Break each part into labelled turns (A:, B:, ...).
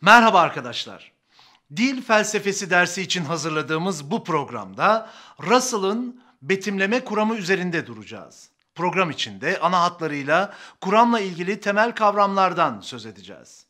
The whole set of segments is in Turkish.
A: Merhaba arkadaşlar. Dil felsefesi dersi için hazırladığımız bu programda Russell'ın betimleme kuramı üzerinde duracağız. Program içinde ana hatlarıyla kuramla ilgili temel kavramlardan söz edeceğiz.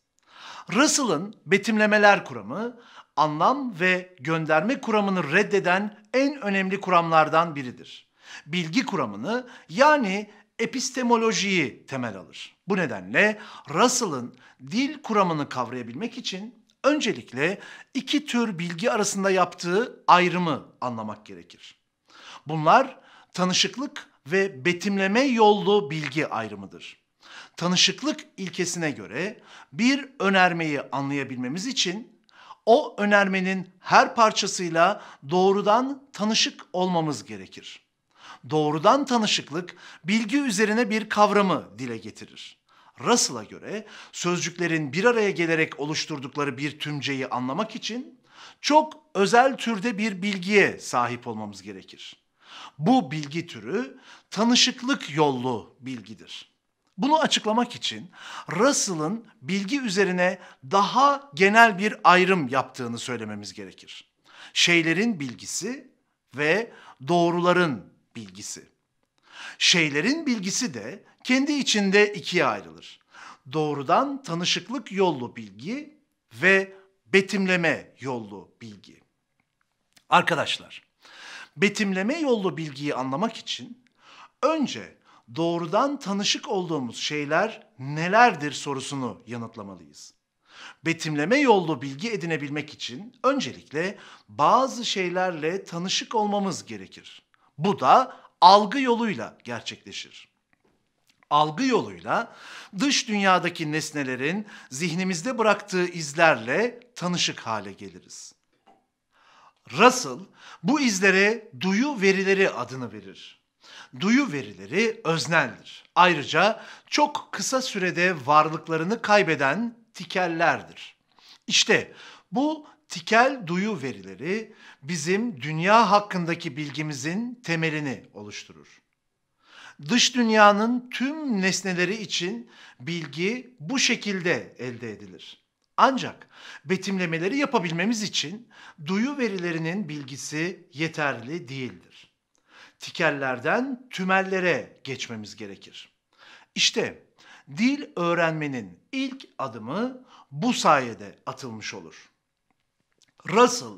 A: Russell'ın betimlemeler kuramı anlam ve gönderme kuramını reddeden en önemli kuramlardan biridir. Bilgi kuramını yani epistemolojiyi temel alır. Bu nedenle Russell'ın dil kuramını kavrayabilmek için öncelikle iki tür bilgi arasında yaptığı ayrımı anlamak gerekir. Bunlar tanışıklık ve betimleme yollu bilgi ayrımıdır. Tanışıklık ilkesine göre bir önermeyi anlayabilmemiz için o önermenin her parçasıyla doğrudan tanışık olmamız gerekir. Doğrudan tanışıklık bilgi üzerine bir kavramı dile getirir. Russell'a göre sözcüklerin bir araya gelerek oluşturdukları bir tümceyi anlamak için çok özel türde bir bilgiye sahip olmamız gerekir. Bu bilgi türü tanışıklık yollu bilgidir. Bunu açıklamak için Russell'ın bilgi üzerine daha genel bir ayrım yaptığını söylememiz gerekir. Şeylerin bilgisi ve doğruların bilgisi. Şeylerin bilgisi de kendi içinde ikiye ayrılır. Doğrudan tanışıklık yollu bilgi ve betimleme yollu bilgi. Arkadaşlar, betimleme yollu bilgiyi anlamak için önce doğrudan tanışık olduğumuz şeyler nelerdir sorusunu yanıtlamalıyız. Betimleme yollu bilgi edinebilmek için öncelikle bazı şeylerle tanışık olmamız gerekir. Bu da algı yoluyla gerçekleşir. Algı yoluyla dış dünyadaki nesnelerin zihnimizde bıraktığı izlerle tanışık hale geliriz. Russell bu izlere duyu verileri adını verir. Duyu verileri özneldir. Ayrıca çok kısa sürede varlıklarını kaybeden tikellerdir. İşte bu tikel duyu verileri bizim dünya hakkındaki bilgimizin temelini oluşturur. Dış dünyanın tüm nesneleri için bilgi bu şekilde elde edilir. Ancak betimlemeleri yapabilmemiz için duyu verilerinin bilgisi yeterli değildir. Tikellerden tümellere geçmemiz gerekir. İşte dil öğrenmenin ilk adımı bu sayede atılmış olur. Russell,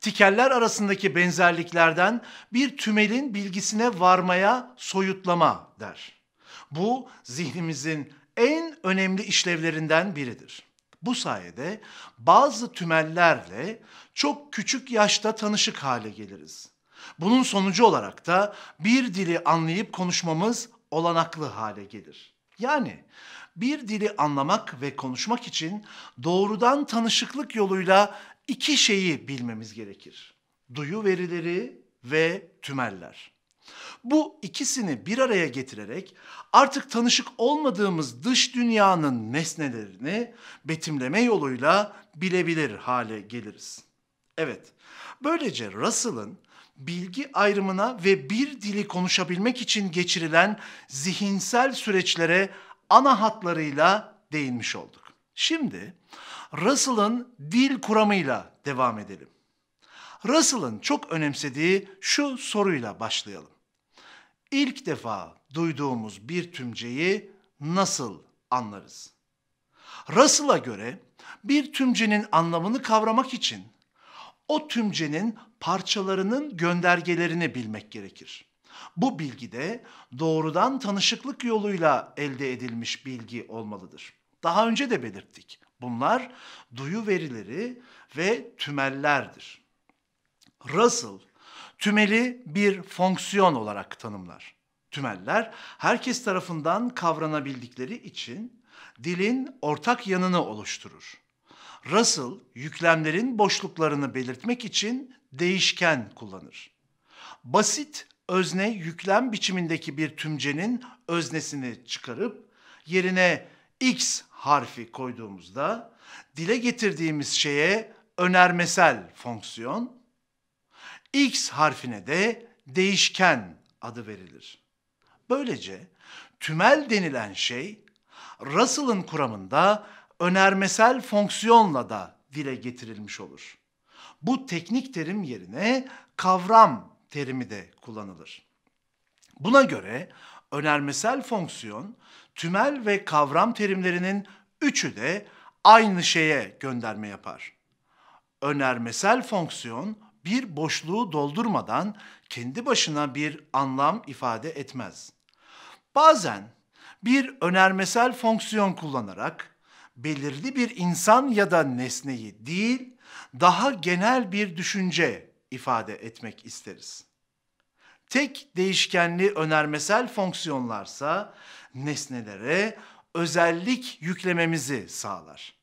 A: tikeller arasındaki benzerliklerden bir tümelin bilgisine varmaya soyutlama der. Bu zihnimizin en önemli işlevlerinden biridir. Bu sayede bazı tümellerle çok küçük yaşta tanışık hale geliriz. Bunun sonucu olarak da bir dili anlayıp konuşmamız olanaklı hale gelir. Yani bir dili anlamak ve konuşmak için doğrudan tanışıklık yoluyla iki şeyi bilmemiz gerekir. Duyu verileri ve tümeller. Bu ikisini bir araya getirerek artık tanışık olmadığımız dış dünyanın nesnelerini betimleme yoluyla bilebilir hale geliriz. Evet, böylece Russell'ın bilgi ayrımına ve bir dili konuşabilmek için geçirilen zihinsel süreçlere ana hatlarıyla değinmiş olduk. Şimdi Russell'ın dil kuramıyla devam edelim. Russell'ın çok önemsediği şu soruyla başlayalım. İlk defa duyduğumuz bir tümceyi nasıl anlarız? Russell'a göre bir tümcenin anlamını kavramak için o tümcenin parçalarının göndergelerini bilmek gerekir. Bu bilgi de doğrudan tanışıklık yoluyla elde edilmiş bilgi olmalıdır. Daha önce de belirttik. Bunlar duyu verileri ve tümellerdir. Russell, tümeli bir fonksiyon olarak tanımlar. Tümeller herkes tarafından kavranabildikleri için dilin ortak yanını oluşturur. Russell, yüklemlerin boşluklarını belirtmek için değişken kullanır. Basit özne yüklem biçimindeki bir tümcenin öznesini çıkarıp yerine X harfi koyduğumuzda dile getirdiğimiz şeye önermesel fonksiyon, X harfine de değişken adı verilir. Böylece tümel denilen şey Russell'ın kuramında önermesel fonksiyonla da dile getirilmiş olur. Bu teknik terim yerine kavram terimi de kullanılır. Buna göre önermesel fonksiyon, tümel ve kavram terimlerinin üçü de aynı şeye gönderme yapar. Önermesel fonksiyon bir boşluğu doldurmadan kendi başına bir anlam ifade etmez. Bazen bir önermesel fonksiyon kullanarak belirli bir insan ya da nesneyi değil, daha genel bir düşünce ifade etmek isteriz. Tek değişkenli önermesel fonksiyonlarsa nesnelere özellik yüklememizi sağlar.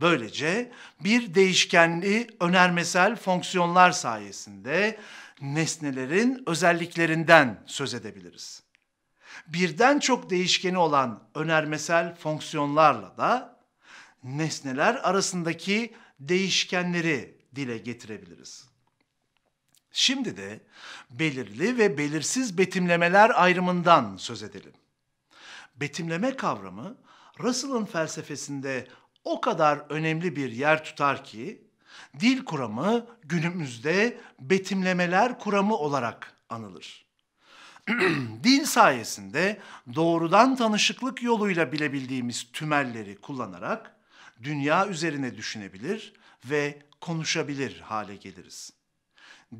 A: Böylece bir değişkenli önermesel fonksiyonlar sayesinde nesnelerin özelliklerinden söz edebiliriz. Birden çok değişkeni olan önermesel fonksiyonlarla da nesneler arasındaki değişkenleri dile getirebiliriz. Şimdi de belirli ve belirsiz betimlemeler ayrımından söz edelim. Betimleme kavramı Russell'ın felsefesinde o kadar önemli bir yer tutar ki dil kuramı günümüzde betimlemeler kuramı olarak anılır. dil sayesinde doğrudan tanışıklık yoluyla bilebildiğimiz tümelleri kullanarak dünya üzerine düşünebilir ve konuşabilir hale geliriz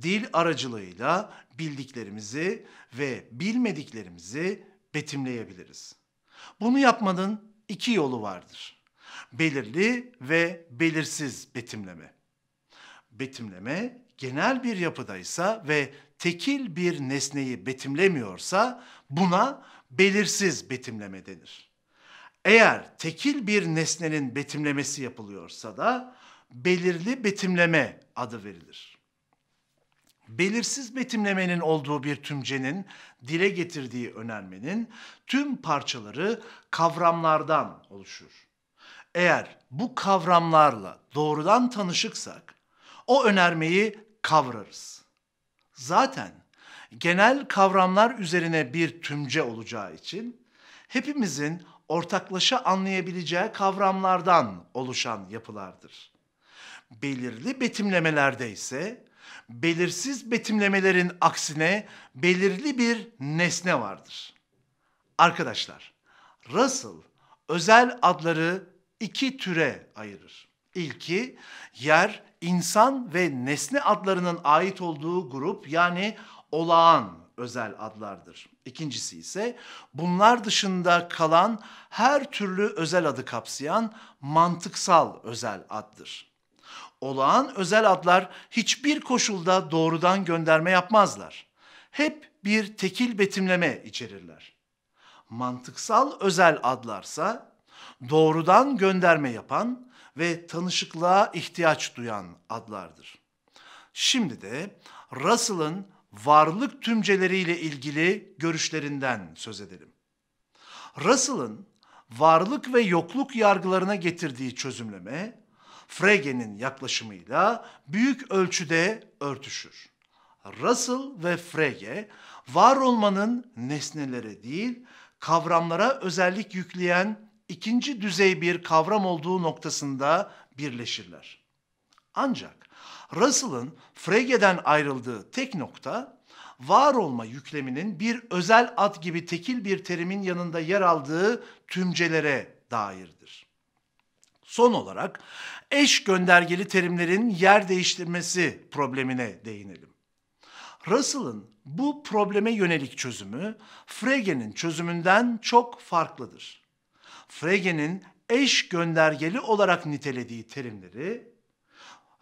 A: dil aracılığıyla bildiklerimizi ve bilmediklerimizi betimleyebiliriz. Bunu yapmanın iki yolu vardır. Belirli ve belirsiz betimleme. Betimleme genel bir yapıdaysa ve tekil bir nesneyi betimlemiyorsa buna belirsiz betimleme denir. Eğer tekil bir nesnenin betimlemesi yapılıyorsa da belirli betimleme adı verilir belirsiz betimlemenin olduğu bir tümcenin dile getirdiği önermenin tüm parçaları kavramlardan oluşur. Eğer bu kavramlarla doğrudan tanışıksak o önermeyi kavrarız. Zaten genel kavramlar üzerine bir tümce olacağı için hepimizin ortaklaşa anlayabileceği kavramlardan oluşan yapılardır. Belirli betimlemelerde ise belirsiz betimlemelerin aksine belirli bir nesne vardır. Arkadaşlar, Russell özel adları iki türe ayırır. İlki yer, insan ve nesne adlarının ait olduğu grup yani olağan özel adlardır. İkincisi ise bunlar dışında kalan her türlü özel adı kapsayan mantıksal özel addır olağan özel adlar hiçbir koşulda doğrudan gönderme yapmazlar. Hep bir tekil betimleme içerirler. Mantıksal özel adlarsa doğrudan gönderme yapan ve tanışıklığa ihtiyaç duyan adlardır. Şimdi de Russell'ın varlık tümceleriyle ilgili görüşlerinden söz edelim. Russell'ın varlık ve yokluk yargılarına getirdiği çözümleme Frege'nin yaklaşımıyla büyük ölçüde örtüşür. Russell ve Frege var olmanın nesnelere değil kavramlara özellik yükleyen ikinci düzey bir kavram olduğu noktasında birleşirler. Ancak Russell'ın Frege'den ayrıldığı tek nokta var olma yükleminin bir özel ad gibi tekil bir terimin yanında yer aldığı tümcelere dairdir. Son olarak eş göndergeli terimlerin yer değiştirmesi problemine değinelim. Russell'ın bu probleme yönelik çözümü Frege'nin çözümünden çok farklıdır. Frege'nin eş göndergeli olarak nitelediği terimleri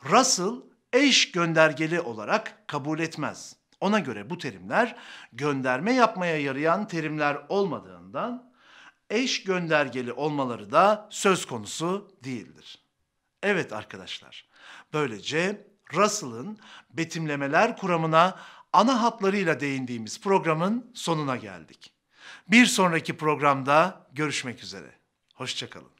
A: Russell eş göndergeli olarak kabul etmez. Ona göre bu terimler gönderme yapmaya yarayan terimler olmadığından eş göndergeli olmaları da söz konusu değildir. Evet arkadaşlar, böylece Russell'ın betimlemeler kuramına ana hatlarıyla değindiğimiz programın sonuna geldik. Bir sonraki programda görüşmek üzere. Hoşçakalın.